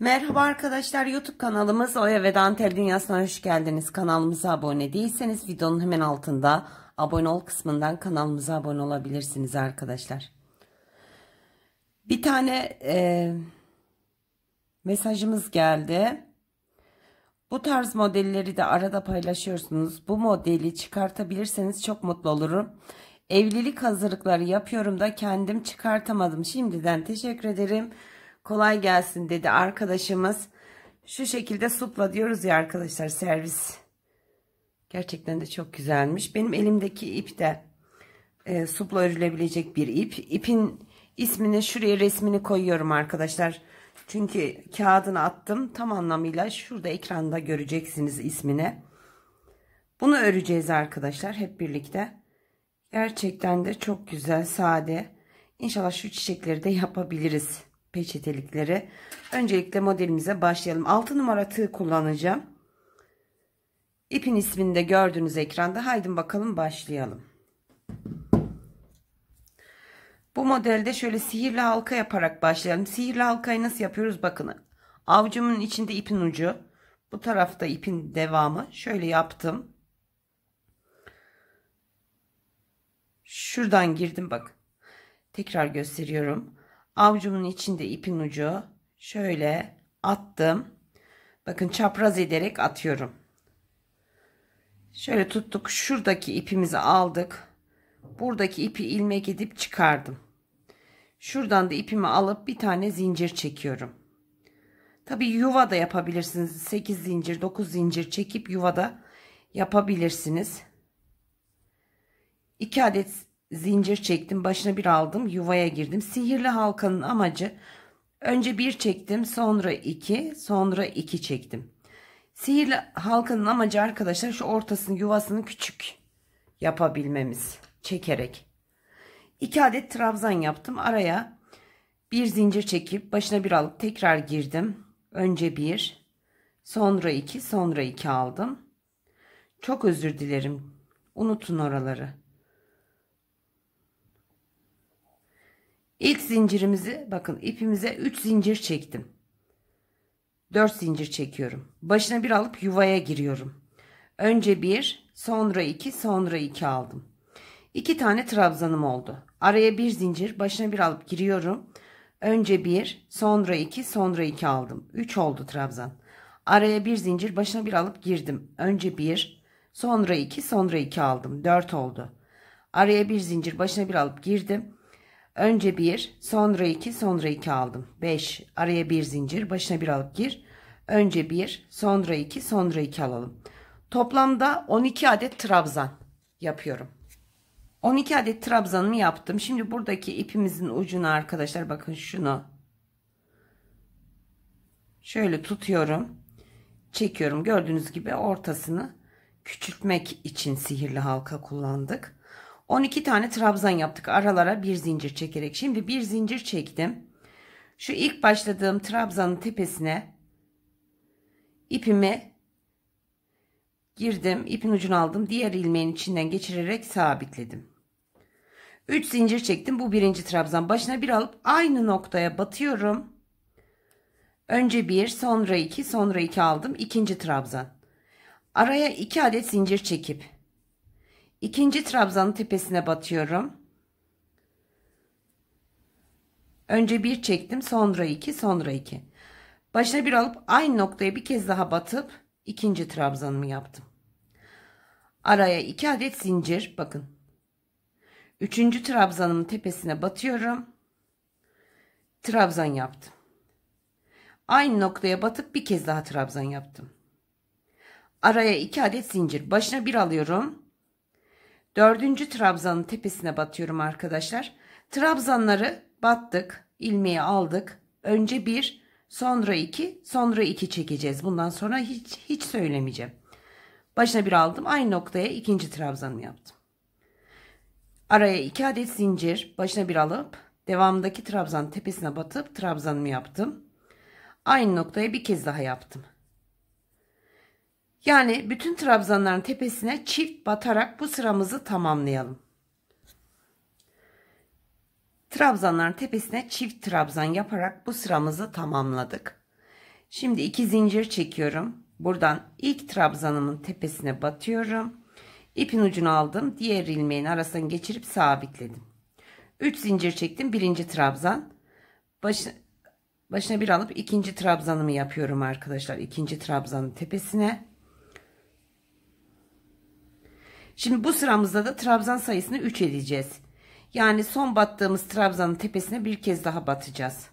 Merhaba arkadaşlar YouTube kanalımız Oya ve Dantel Dünyası'na hoş geldiniz. Kanalımıza abone değilseniz videonun hemen altında abone ol kısmından kanalımıza abone olabilirsiniz arkadaşlar. Bir tane e, mesajımız geldi. Bu tarz modelleri de arada paylaşıyorsunuz. Bu modeli çıkartabilirseniz çok mutlu olurum. Evlilik hazırlıkları yapıyorum da kendim çıkartamadım. Şimdiden teşekkür ederim kolay gelsin dedi arkadaşımız. Şu şekilde supla diyoruz ya arkadaşlar servis. Gerçekten de çok güzelmiş. Benim elimdeki ip de e, supla örülebilecek bir ip. İpin ismini şuraya resmini koyuyorum arkadaşlar. Çünkü kağıdını attım. Tam anlamıyla şurada ekranda göreceksiniz ismini. Bunu öreceğiz arkadaşlar hep birlikte. Gerçekten de çok güzel, sade. İnşallah şu çiçekleri de yapabiliriz peçetelikleri. Öncelikle modelimize başlayalım. 6 numara tığ kullanacağım. İpin ismini de gördüğünüz ekranda. Haydi bakalım başlayalım. Bu modelde şöyle sihirli halka yaparak başlayalım. Sihirli halkayı nasıl yapıyoruz? Bakın avcumun içinde ipin ucu. Bu tarafta ipin devamı. Şöyle yaptım. Şuradan girdim bak. Tekrar gösteriyorum. Avcumun içinde ipin ucu. Şöyle attım. Bakın çapraz ederek atıyorum. Şöyle tuttuk. Şuradaki ipimizi aldık. Buradaki ipi ilmek edip çıkardım. Şuradan da ipimi alıp bir tane zincir çekiyorum. Tabi yuva da yapabilirsiniz. 8 zincir 9 zincir çekip yuvada yapabilirsiniz. 2 adet zincir çektim başına bir aldım yuvaya girdim sihirli halkanın amacı önce bir çektim sonra iki sonra iki çektim sihirli halkanın amacı arkadaşlar şu ortasını, yuvasını küçük yapabilmemiz çekerek İki adet trabzan yaptım araya bir zincir çekip başına bir alıp tekrar girdim önce bir sonra iki sonra iki aldım çok özür dilerim unutun oraları İlk zincirimizi bakın ipimize 3 zincir çektim. 4 zincir çekiyorum. Başına bir alıp yuvaya giriyorum. Önce 1, sonra 2, sonra 2 aldım. 2 tane trabzanım oldu. Araya bir zincir, başına bir alıp giriyorum. Önce 1, sonra 2, sonra 2 aldım. 3 oldu trabzan. Araya bir zincir, başına bir alıp girdim. Önce 1, sonra 2, sonra 2 aldım. 4 oldu. Araya bir zincir, başına bir alıp girdim. Önce 1, sonra 2, sonra 2 aldım. 5. Araya bir zincir, başına bir alıp gir. Önce 1, sonra 2, sonra 2 alalım. Toplamda 12 adet trabzan yapıyorum. 12 adet trabzanımı yaptım. Şimdi buradaki ipimizin ucuna arkadaşlar bakın şunu. Şöyle tutuyorum. Çekiyorum. Gördüğünüz gibi ortasını küçültmek için sihirli halka kullandık. 12 tane trabzan yaptık aralara bir zincir çekerek. Şimdi bir zincir çektim. Şu ilk başladığım trabzanın tepesine ipimi girdim. ipin ucunu aldım. Diğer ilmeğin içinden geçirerek sabitledim. 3 zincir çektim. Bu birinci trabzan başına bir alıp aynı noktaya batıyorum. Önce bir, sonra iki, sonra iki aldım. ikinci trabzan. Araya 2 adet zincir çekip İkinci trabzanın tepesine batıyorum. Önce bir çektim sonra iki sonra iki. Başına bir alıp aynı noktaya bir kez daha batıp ikinci trabzanımı yaptım. Araya iki adet zincir bakın. Üçüncü trabzanımın tepesine batıyorum. Trabzan yaptım. Aynı noktaya batıp bir kez daha trabzan yaptım. Araya iki adet zincir. Başına bir alıyorum. Dördüncü trabzanın tepesine batıyorum arkadaşlar. Trabzanları battık. ilmeği aldık. Önce bir sonra iki sonra iki çekeceğiz. Bundan sonra hiç, hiç söylemeyeceğim. Başına bir aldım. Aynı noktaya ikinci trabzanımı yaptım. Araya iki adet zincir başına bir alıp devamdaki trabzanın tepesine batıp trabzanımı yaptım. Aynı noktaya bir kez daha yaptım. Yani bütün trabzanların tepesine çift batarak bu sıramızı tamamlayalım. Trabzanların tepesine çift trabzan yaparak bu sıramızı tamamladık. Şimdi iki zincir çekiyorum. Buradan ilk trabzanımın tepesine batıyorum. İpin ucunu aldım. Diğer ilmeğin arasından geçirip sabitledim. 3 zincir çektim. Birinci trabzan. Başına, başına bir alıp ikinci trabzanımı yapıyorum arkadaşlar. İkinci trabzanın tepesine. Şimdi bu sıramızda da trabzan sayısını 3 edeceğiz. Yani son battığımız trabzanın tepesine bir kez daha batacağız.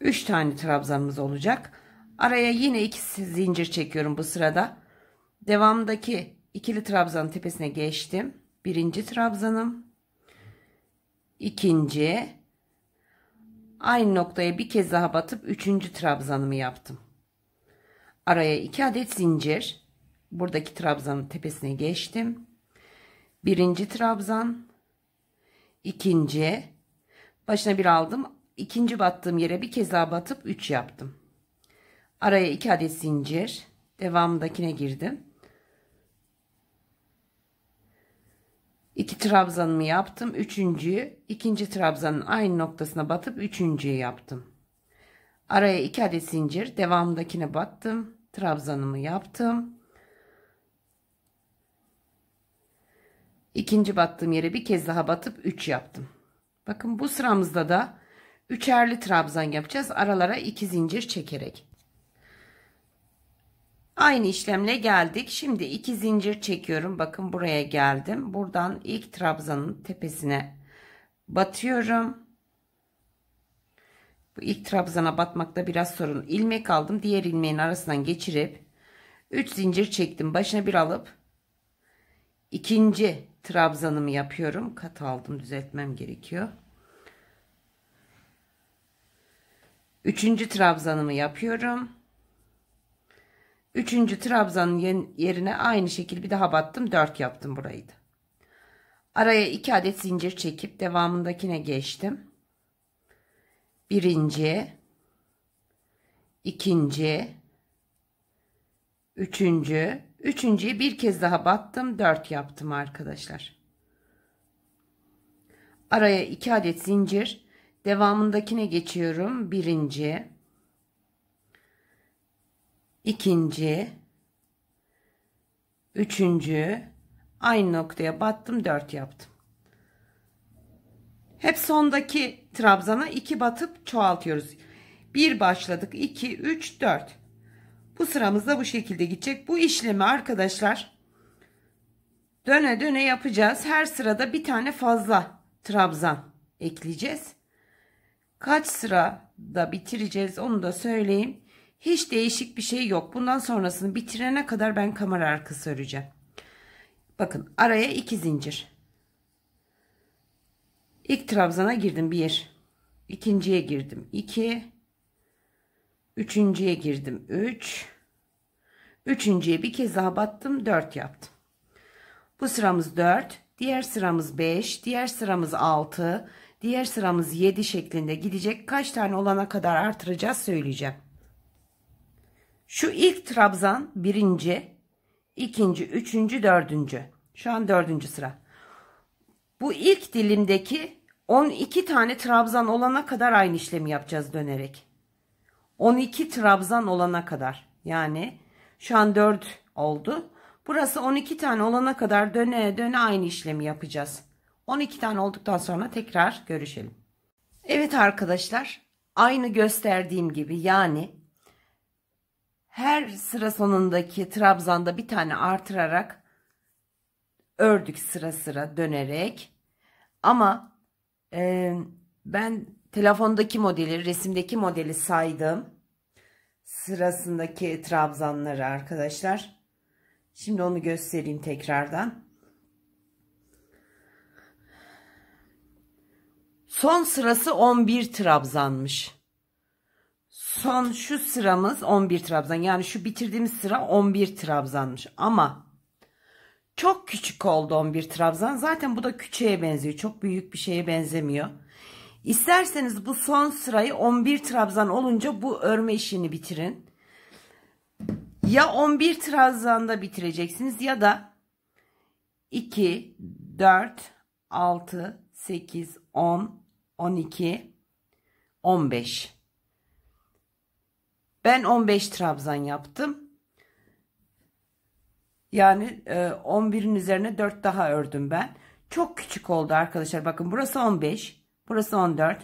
3 tane trabzanımız olacak. Araya yine 2 zincir çekiyorum bu sırada. Devamdaki ikili trabzanın tepesine geçtim. Birinci trabzanım. ikinci. Aynı noktaya bir kez daha batıp üçüncü trabzanımı yaptım. Araya 2 adet zincir. Buradaki trabzanın tepesine geçtim. Birinci trabzan. ikinci Başına bir aldım. ikinci battığım yere bir kez daha batıp 3 yaptım. Araya 2 adet zincir. Devamdakine girdim. 2 trabzanımı yaptım. Üçüncüyü ikinci trabzanın aynı noktasına batıp üçüncüyü yaptım. Araya 2 adet zincir devamdakine battım trabzanımı yaptım. İkinci battığım yere bir kez daha batıp 3 yaptım. Bakın bu sıramızda da üçerli trabzan yapacağız. Aralara 2 zincir çekerek. Aynı işlemle geldik. Şimdi 2 zincir çekiyorum. Bakın buraya geldim. Buradan ilk trabzanın tepesine batıyorum ilk trabzana batmakta biraz sorun. Ilmek aldım. Diğer ilmeğin arasından geçirip 3 zincir çektim. Başına bir alıp ikinci trabzanımı yapıyorum. Kat aldım. Düzeltmem gerekiyor. Üçüncü trabzanımı yapıyorum. Üçüncü trabzanın yerine aynı şekilde bir daha battım. Dört yaptım burayı da. Araya iki adet zincir çekip devamındakine geçtim birinci, ikinci, üçüncü, üçüncüyü bir kez daha battım, dört yaptım arkadaşlar. Araya iki adet zincir, devamındakine geçiyorum. Birinci, ikinci, üçüncü, aynı noktaya battım, dört yaptım. Hep sondaki trabzana 2 batıp çoğaltıyoruz. 1 başladık 2 3 4. Bu sıramız da bu şekilde gidecek. Bu işlemi arkadaşlar döne döne yapacağız. Her sırada bir tane fazla trabzan ekleyeceğiz. Kaç sırada bitireceğiz onu da söyleyeyim. Hiç değişik bir şey yok. Bundan sonrasını bitirene kadar ben kamera arkası öreceğim. Bakın araya 2 zincir. İlk trabzana girdim 1. ikinciye girdim 2. Üçüncüye girdim 3. Üç. Üçüncüye bir kez daha battım 4 yaptım. Bu sıramız 4, diğer sıramız 5, diğer sıramız 6, diğer sıramız 7 şeklinde gidecek. Kaç tane olana kadar artıracağız söyleyeceğim. Şu ilk trabzan birinci, ikinci, üçüncü, dördüncü. Şu an dördüncü sıra. Bu ilk dilimdeki 12 tane trabzan olana kadar aynı işlemi yapacağız dönerek. 12 trabzan olana kadar. Yani şu an 4 oldu. Burası 12 tane olana kadar döne döne aynı işlemi yapacağız. 12 tane olduktan sonra tekrar görüşelim. Evet arkadaşlar aynı gösterdiğim gibi yani her sıra sonundaki trabzanda bir tane artırarak ördük sıra sıra dönerek ama ee, ben telefondaki modeli, resimdeki modeli saydım. Sırasındaki trabzanları arkadaşlar. Şimdi onu göstereyim tekrardan. Son sırası 11 trabzanmış. Son şu sıramız 11 trabzan. Yani şu bitirdiğimiz sıra 11 trabzanmış. Ama çok küçük oldu 11 trabzan. Zaten bu da küçüğe benziyor. Çok büyük bir şeye benzemiyor. İsterseniz bu son sırayı 11 trabzan olunca bu örme işini bitirin. Ya 11 trabzanda bitireceksiniz ya da 2, 4, 6, 8, 10, 12, 15. Ben 15 trabzan yaptım. Yani e, 11'in üzerine 4 daha ördüm ben. Çok küçük oldu arkadaşlar. Bakın burası 15. Burası 14.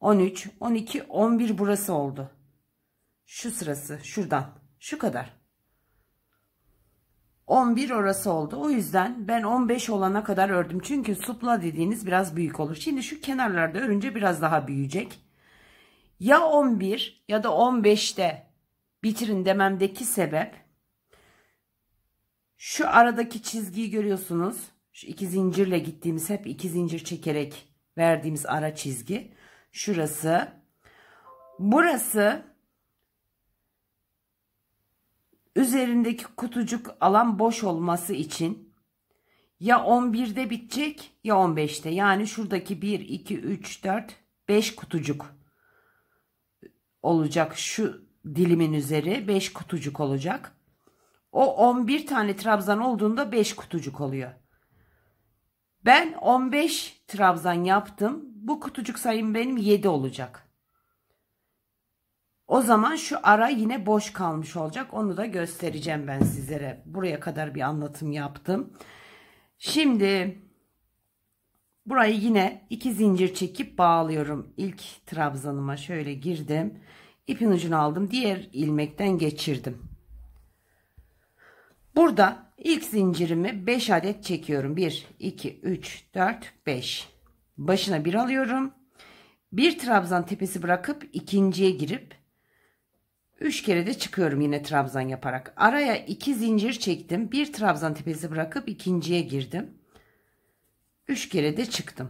13, 12, 11 burası oldu. Şu sırası şuradan. Şu kadar. 11 orası oldu. O yüzden ben 15 olana kadar ördüm. Çünkü supla dediğiniz biraz büyük olur. Şimdi şu kenarlarda örünce biraz daha büyüyecek. Ya 11 ya da 15'te bitirin dememdeki sebep şu aradaki çizgiyi görüyorsunuz. Şu iki zincirle gittiğimiz hep iki zincir çekerek verdiğimiz ara çizgi. Şurası. Burası üzerindeki kutucuk alan boş olması için ya 11'de bitecek ya 15'te. Yani şuradaki 1, 2, 3, 4, 5 kutucuk olacak. Şu dilimin üzeri 5 kutucuk olacak. O 11 tane trabzan olduğunda 5 kutucuk oluyor. Ben 15 trabzan yaptım. Bu kutucuk sayım benim 7 olacak. O zaman şu ara yine boş kalmış olacak. Onu da göstereceğim ben sizlere. Buraya kadar bir anlatım yaptım. Şimdi burayı yine iki zincir çekip bağlıyorum. İlk trabzanıma şöyle girdim. İpin ucunu aldım. Diğer ilmekten geçirdim. Burada ilk zincirimi 5 adet çekiyorum. 1, 2, 3, 4, 5. Başına bir alıyorum. Bir trabzan tepesi bırakıp ikinciye girip 3 kere de çıkıyorum yine trabzan yaparak. Araya 2 zincir çektim. Bir trabzan tepesi bırakıp ikinciye girdim. 3 kere de çıktım.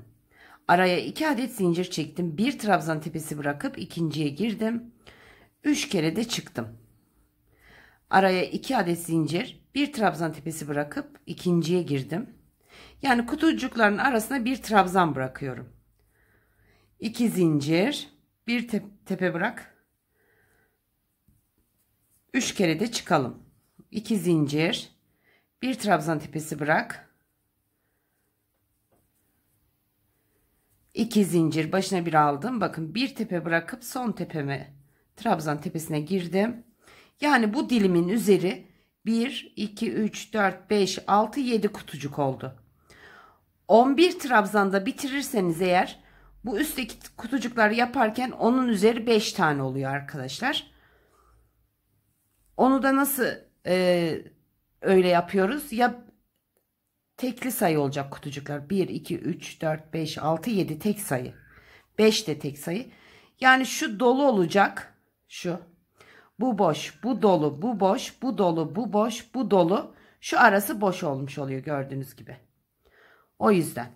Araya 2 adet zincir çektim. Bir trabzan tepesi bırakıp ikinciye girdim. 3 kere de çıktım. Araya 2 adet zincir, bir trabzan tepesi bırakıp ikinciye girdim. Yani kutucukların arasına bir trabzan bırakıyorum. 2 zincir, bir te tepe bırak. 3 kere de çıkalım. 2 zincir, bir trabzan tepesi bırak. 2 zincir başına bir aldım. Bakın bir tepe bırakıp son tepeme trabzan tepesine girdim. Yani bu dilimin üzeri 1, 2, 3, 4, 5, 6, 7 kutucuk oldu. 11 trabzanda bitirirseniz eğer bu üstteki kutucukları yaparken onun üzeri 5 tane oluyor arkadaşlar. Onu da nasıl e, öyle yapıyoruz? Ya tekli sayı olacak kutucuklar. 1, 2, 3, 4, 5, 6, 7 tek sayı. 5 de tek sayı. Yani şu dolu olacak. Şu bu boş, bu dolu, bu boş, bu dolu, bu boş, bu dolu. Şu arası boş olmuş oluyor gördüğünüz gibi. O yüzden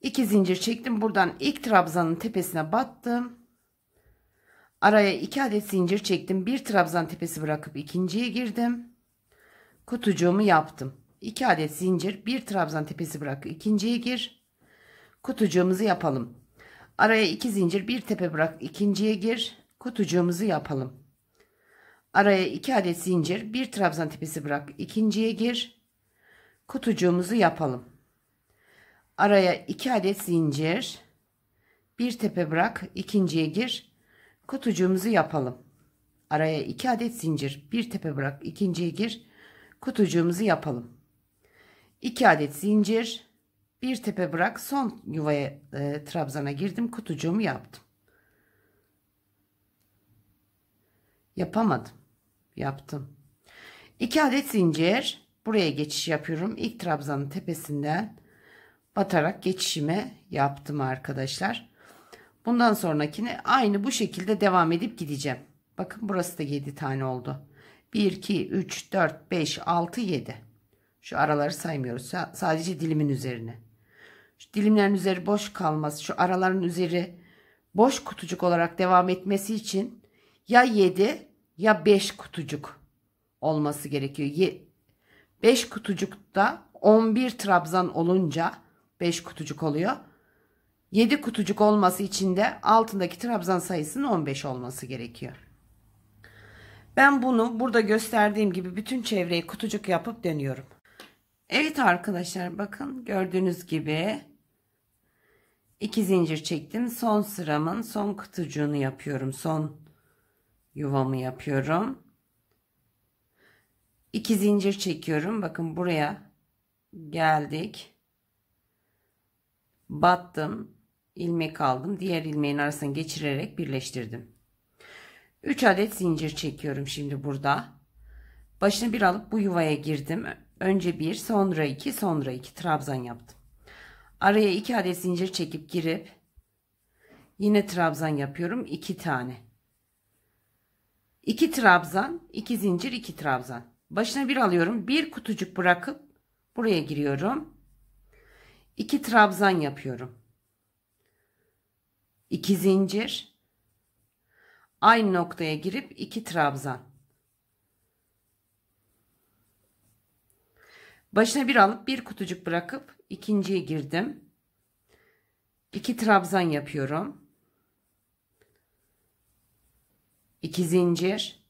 iki zincir çektim. Buradan ilk trabzanın tepesine battım. Araya iki adet zincir çektim. Bir trabzan tepesi bırakıp ikinciye girdim. Kutucuğumu yaptım. İki adet zincir, bir trabzan tepesi bırak, ikinciye gir. Kutucuğumuzu yapalım. Araya iki zincir, bir tepe bırak, ikinciye gir kutucuğumuzu yapalım. Araya 2 adet zincir, bir trabzan tepesi bırak, ikinciye gir. Kutucuğumuzu yapalım. Araya 2 adet zincir, bir tepe bırak, ikinciye gir. Kutucuğumuzu yapalım. Araya 2 adet zincir, bir tepe bırak, ikinciye gir. Kutucuğumuzu yapalım. 2 adet zincir, bir tepe bırak, son yuvaya e, trabzana girdim, kutucuğumu yaptım. Yapamadım. Yaptım. 2 adet zincir. Buraya geçiş yapıyorum. ilk trabzanın tepesinden batarak geçişimi yaptım arkadaşlar. Bundan sonrakini aynı bu şekilde devam edip gideceğim. Bakın burası da 7 tane oldu. 1, 2, 3, 4, 5, 6, 7. Şu araları saymıyoruz. Sadece dilimin üzerine. Şu dilimlerin üzeri boş kalması, şu araların üzeri boş kutucuk olarak devam etmesi için ya 7 ya 5 kutucuk olması gerekiyor. 5 kutucukta 11 trabzan olunca 5 kutucuk oluyor. 7 kutucuk olması için de altındaki trabzan sayısının 15 olması gerekiyor. Ben bunu burada gösterdiğim gibi bütün çevreyi kutucuk yapıp dönüyorum. Evet arkadaşlar bakın gördüğünüz gibi 2 zincir çektim. Son sıramın son kutucuğunu yapıyorum. Son yuvamı yapıyorum. 2 zincir çekiyorum. Bakın buraya geldik. Battım. ilmek aldım. Diğer ilmeğin arasını geçirerek birleştirdim. 3 adet zincir çekiyorum şimdi burada. Başını bir alıp bu yuvaya girdim. Önce bir, sonra iki, sonra iki trabzan yaptım. Araya iki adet zincir çekip girip yine trabzan yapıyorum. iki tane. İki trabzan, iki zincir, iki trabzan. Başına bir alıyorum. Bir kutucuk bırakıp buraya giriyorum. İki trabzan yapıyorum. İki zincir. Aynı noktaya girip iki trabzan. Başına bir alıp bir kutucuk bırakıp ikinciye girdim. İki trabzan yapıyorum. 2 zincir.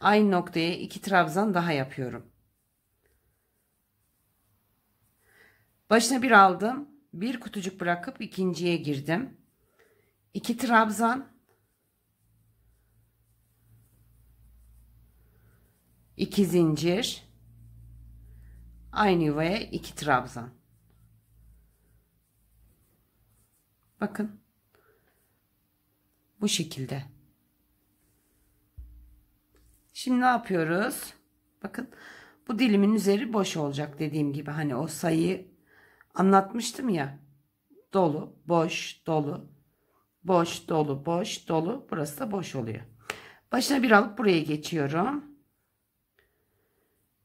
Aynı noktaya 2 trabzan daha yapıyorum. Başına bir aldım. Bir kutucuk bırakıp ikinciye girdim. 2 trabzan. 2 zincir. Aynı yuvaya 2 trabzan. Bakın. Bu şekilde. Şimdi ne yapıyoruz? Bakın bu dilimin üzeri boş olacak dediğim gibi. Hani o sayı anlatmıştım ya. Dolu, boş, dolu, boş, dolu, boş, dolu. Burası da boş oluyor. Başına bir alıp buraya geçiyorum.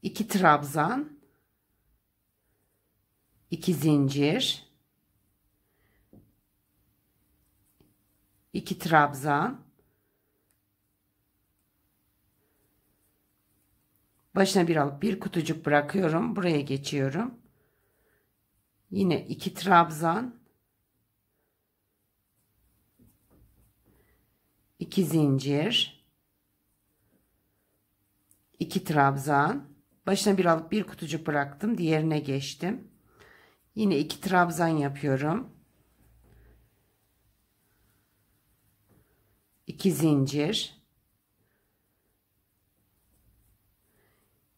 İki trabzan. iki zincir. iki trabzan. Başına bir, alıp bir kutucuk bırakıyorum. Buraya geçiyorum. Yine iki trabzan. iki zincir iki trabzan başına bir alıp bir kutucuk bıraktım diğerine geçtim yine iki trabzan yapıyorum iki zincir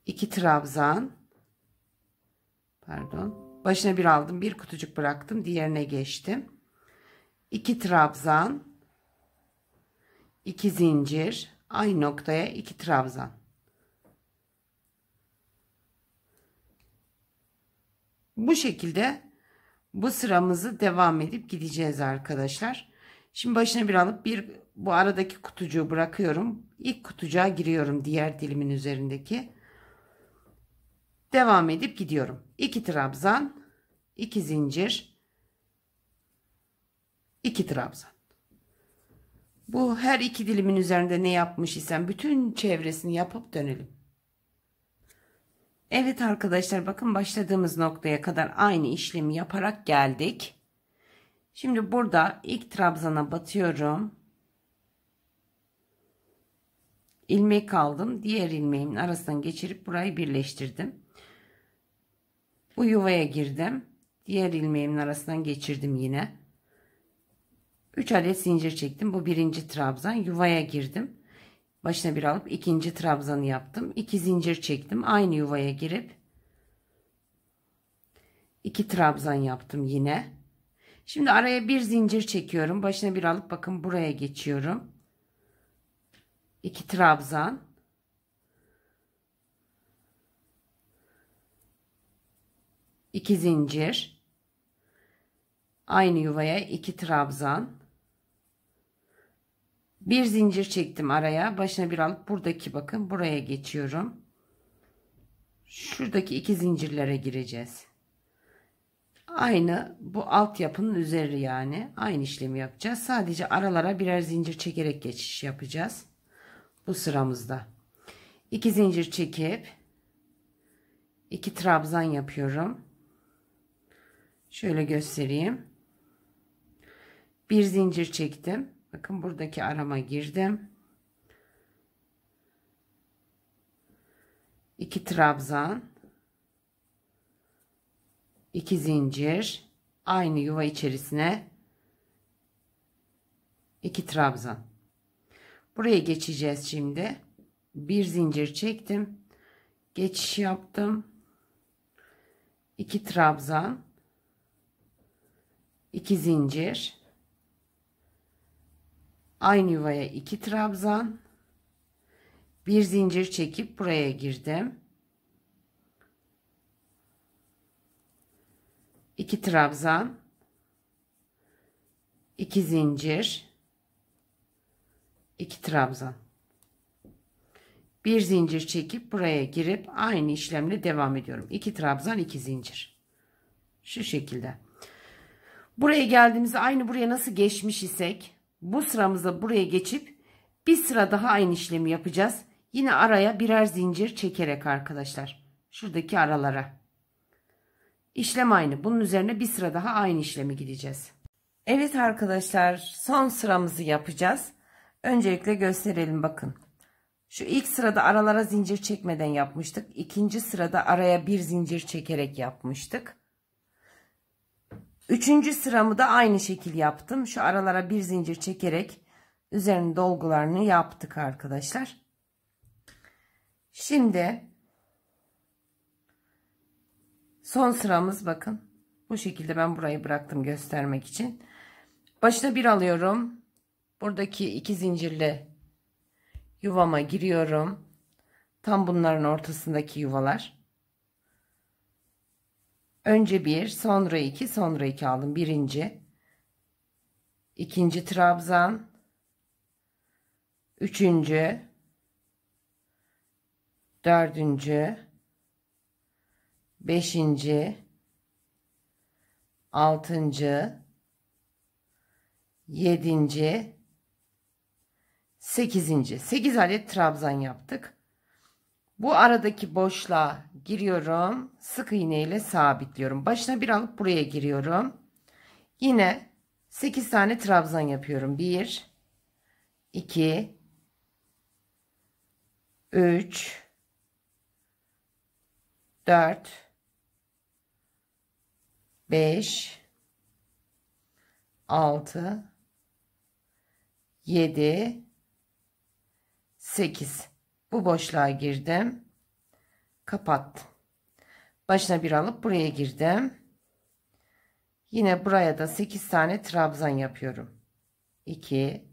2 trabzan pardon başına bir aldım bir kutucuk bıraktım diğerine geçtim 2 trabzan 2 zincir aynı noktaya 2 trabzan bu şekilde bu sıramızı devam edip gideceğiz arkadaşlar şimdi başına bir alıp bir bu aradaki kutucuğu bırakıyorum ilk kutucuğa giriyorum diğer dilimin üzerindeki Devam edip gidiyorum. 2 trabzan, 2 zincir, 2 trabzan. Bu her iki dilimin üzerinde ne yapmış isem bütün çevresini yapıp dönelim. Evet arkadaşlar bakın başladığımız noktaya kadar aynı işlemi yaparak geldik. Şimdi burada ilk trabzana batıyorum. ilmek aldım. Diğer ilmeğimin arasından geçirip burayı birleştirdim. Bu yuvaya girdim. Diğer ilmeğimin arasından geçirdim yine. 3 adet zincir çektim. Bu birinci trabzan. Yuvaya girdim. Başına bir alıp ikinci trabzanı yaptım. 2 zincir çektim. Aynı yuvaya girip 2 trabzan yaptım yine. Şimdi araya bir zincir çekiyorum. Başına bir alıp bakın buraya geçiyorum. 2 trabzan. 2 zincir. Aynı yuvaya 2 trabzan. Bir zincir çektim araya. Başına bir alıp buradaki bakın buraya geçiyorum. Şuradaki iki zincirlere gireceğiz. Aynı bu alt yapının üzeri yani aynı işlemi yapacağız. Sadece aralara birer zincir çekerek geçiş yapacağız. Bu sıramızda. 2 zincir çekip iki trabzan yapıyorum. Şöyle göstereyim. Bir zincir çektim. Bakın buradaki arama girdim. İki trabzan 2 zincir aynı yuva içerisine iki trabzan buraya geçeceğiz şimdi bir zincir çektim geçiş yaptım 2 trabzan 2 zincir aynı yuvaya 2 trabzan bir zincir çekip buraya girdim 2 trabzan 2 zincir 2 trabzan bir zincir çekip buraya girip aynı işlemle devam ediyorum 2 trabzan 2 zincir şu şekilde Buraya geldiğimizde aynı buraya nasıl geçmiş isek bu sıramızda buraya geçip bir sıra daha aynı işlemi yapacağız. Yine araya birer zincir çekerek arkadaşlar. Şuradaki aralara. İşlem aynı. Bunun üzerine bir sıra daha aynı işlemi gideceğiz. Evet arkadaşlar son sıramızı yapacağız. Öncelikle gösterelim bakın. Şu ilk sırada aralara zincir çekmeden yapmıştık. İkinci sırada araya bir zincir çekerek yapmıştık. Üçüncü sıramı da aynı şekil yaptım. Şu aralara bir zincir çekerek üzerine dolgularını yaptık arkadaşlar. Şimdi son sıramız bakın. Bu şekilde ben burayı bıraktım göstermek için. Başına bir alıyorum. Buradaki iki zincirle yuvama giriyorum. Tam bunların ortasındaki yuvalar. Önce bir, sonra iki, sonra iki aldım. Birinci, ikinci trabzan, üçüncü, dördüncü, beşinci, altıncı, yedinci, sekizinci. Sekiz adet trabzan yaptık. Bu aradaki boşluğa giriyorum. Sık iğne ile sabitliyorum. Başına bir alıp buraya giriyorum. Yine 8 tane trabzan yapıyorum. 1 2 3 4 5 6 7 8 bu boşluğa girdim. Kapattım. Başına bir alıp buraya girdim. Yine buraya da 8 tane trabzan yapıyorum. 2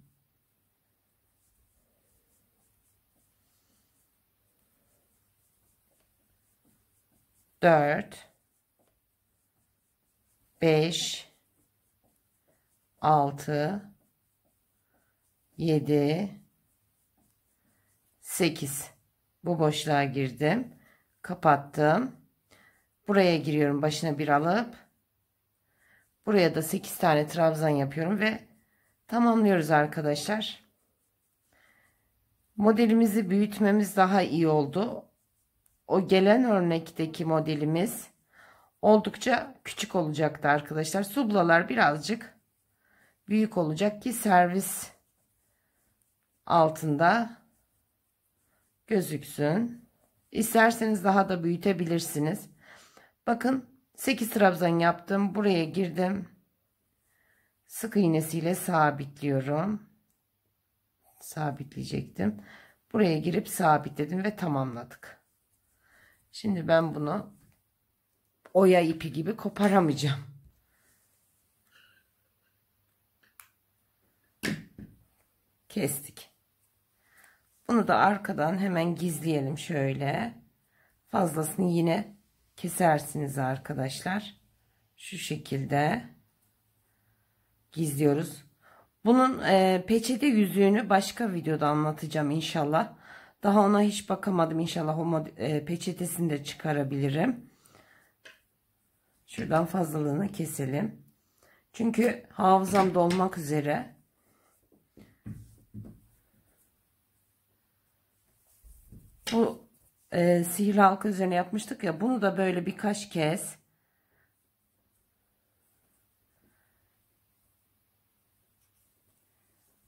4 5 6 7 8 bu boşluğa girdim kapattım buraya giriyorum başına bir alıp buraya da 8 tane trabzan yapıyorum ve tamamlıyoruz arkadaşlar modelimizi büyütmemiz daha iyi oldu o gelen örnekteki modelimiz oldukça küçük olacaktı arkadaşlar sublalar birazcık büyük olacak ki servis altında gözüksün. İsterseniz daha da büyütebilirsiniz. Bakın 8 trabzan yaptım. Buraya girdim. Sık iğnesiyle sabitliyorum. Sabitleyecektim. Buraya girip sabitledim ve tamamladık. Şimdi ben bunu oya ipi gibi koparamayacağım. Kestik. Bunu da arkadan hemen gizleyelim şöyle. Fazlasını yine kesersiniz arkadaşlar. Şu şekilde gizliyoruz. Bunun e, peçete yüzüğünü başka videoda anlatacağım inşallah. Daha ona hiç bakamadım inşallah o e, peçetesini de çıkarabilirim. Şuradan fazlalığını keselim. Çünkü hafızam dolmak üzere. Bu e, sihir halka üzerine yapmıştık ya. Bunu da böyle birkaç kez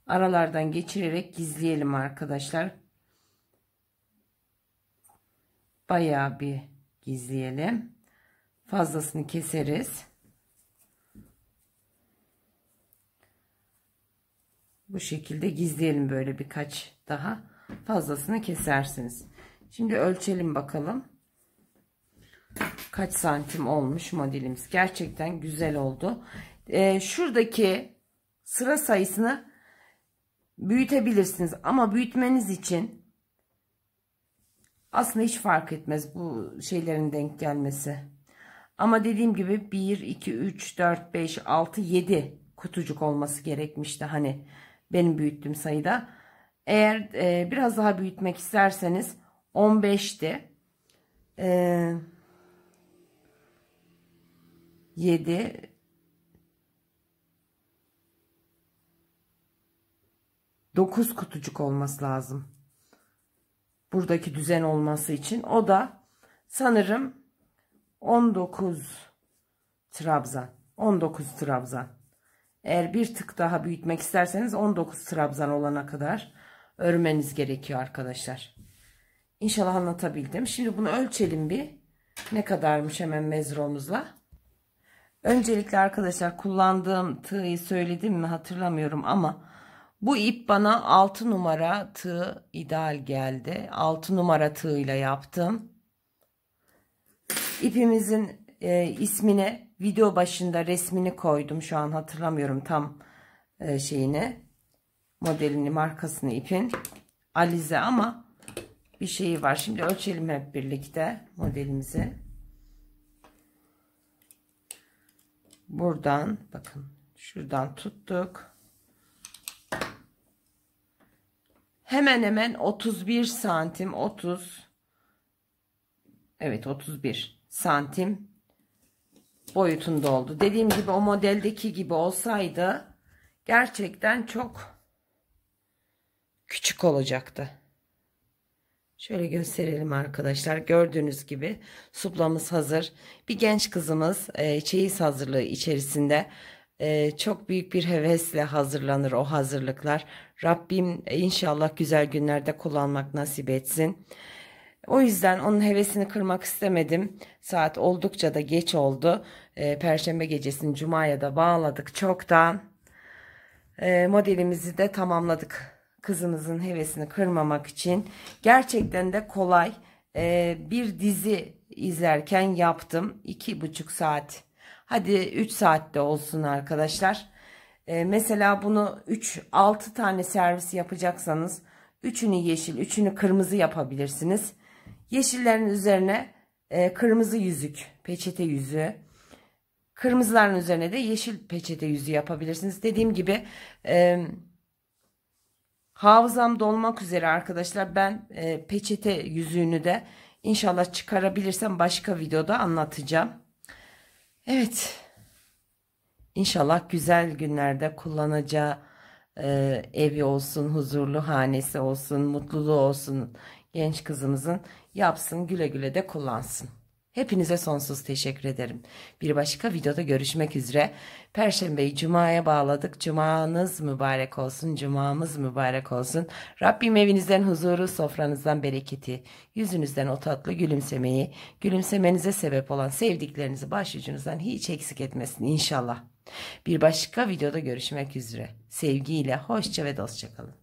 aralardan geçirerek gizleyelim arkadaşlar. Bayağı bir gizleyelim. Fazlasını keseriz. Bu şekilde gizleyelim böyle birkaç daha. Fazlasını kesersiniz. Şimdi ölçelim bakalım. Kaç santim olmuş modelimiz. Gerçekten güzel oldu. Ee, şuradaki sıra sayısını büyütebilirsiniz. Ama büyütmeniz için aslında hiç fark etmez bu şeylerin denk gelmesi. Ama dediğim gibi 1, 2, 3, 4, 5, 6, 7 kutucuk olması gerekmişti. Hani benim büyüttüğüm sayıda. Eğer e, biraz daha büyütmek isterseniz 15'ti. Ee, 7 9 kutucuk olması lazım. Buradaki düzen olması için. O da sanırım 19 trabzan. 19 trabzan. Eğer bir tık daha büyütmek isterseniz 19 trabzan olana kadar örmeniz gerekiyor arkadaşlar. İnşallah anlatabildim. Şimdi bunu ölçelim bir. Ne kadarmış hemen mezromuzla. Öncelikle arkadaşlar kullandığım tığı söyledim mi hatırlamıyorum ama bu ip bana 6 numara tığ ideal geldi. 6 numara tığıyla yaptım. İpimizin e, ismine video başında resmini koydum. Şu an hatırlamıyorum tam e, şeyini. Modelini, markasını ipin. Alize ama bir şeyi var. Şimdi ölçelim hep birlikte modelimizi. Buradan bakın şuradan tuttuk. Hemen hemen 31 santim 30 Evet 31 santim boyutunda oldu. Dediğim gibi o modeldeki gibi olsaydı gerçekten çok küçük olacaktı. Şöyle gösterelim arkadaşlar. Gördüğünüz gibi suplamız hazır. Bir genç kızımız e, çeyiz hazırlığı içerisinde e, çok büyük bir hevesle hazırlanır o hazırlıklar. Rabbim inşallah güzel günlerde kullanmak nasip etsin. O yüzden onun hevesini kırmak istemedim. Saat oldukça da geç oldu. E, Perşembe gecesini Cuma'ya da bağladık çoktan. E, modelimizi de tamamladık kızınızın hevesini kırmamak için gerçekten de kolay e, bir dizi izlerken yaptım. iki buçuk saat hadi 3 saatte olsun arkadaşlar. E, mesela bunu 3-6 tane servis yapacaksanız üçünü yeşil üçünü kırmızı yapabilirsiniz. Yeşillerin üzerine e, kırmızı yüzük peçete yüzüğü. Kırmızıların üzerine de yeşil peçete yüzü yapabilirsiniz. Dediğim gibi e, Hafızam dolmak üzere arkadaşlar. Ben e, peçete yüzüğünü de inşallah çıkarabilirsem başka videoda anlatacağım. Evet. inşallah güzel günlerde kullanacağı e, evi olsun, huzurlu hanesi olsun, mutluluğu olsun genç kızımızın yapsın güle güle de kullansın. Hepinize sonsuz teşekkür ederim. Bir başka videoda görüşmek üzere. Perşembeyi cumaya bağladık. Cumanız mübarek olsun. Cumamız mübarek olsun. Rabbim evinizden huzuru, sofranızdan bereketi, yüzünüzden o tatlı gülümsemeyi, gülümsemenize sebep olan sevdiklerinizi başucunuzdan hiç eksik etmesin inşallah. Bir başka videoda görüşmek üzere. Sevgiyle, hoşça ve dostça kalın.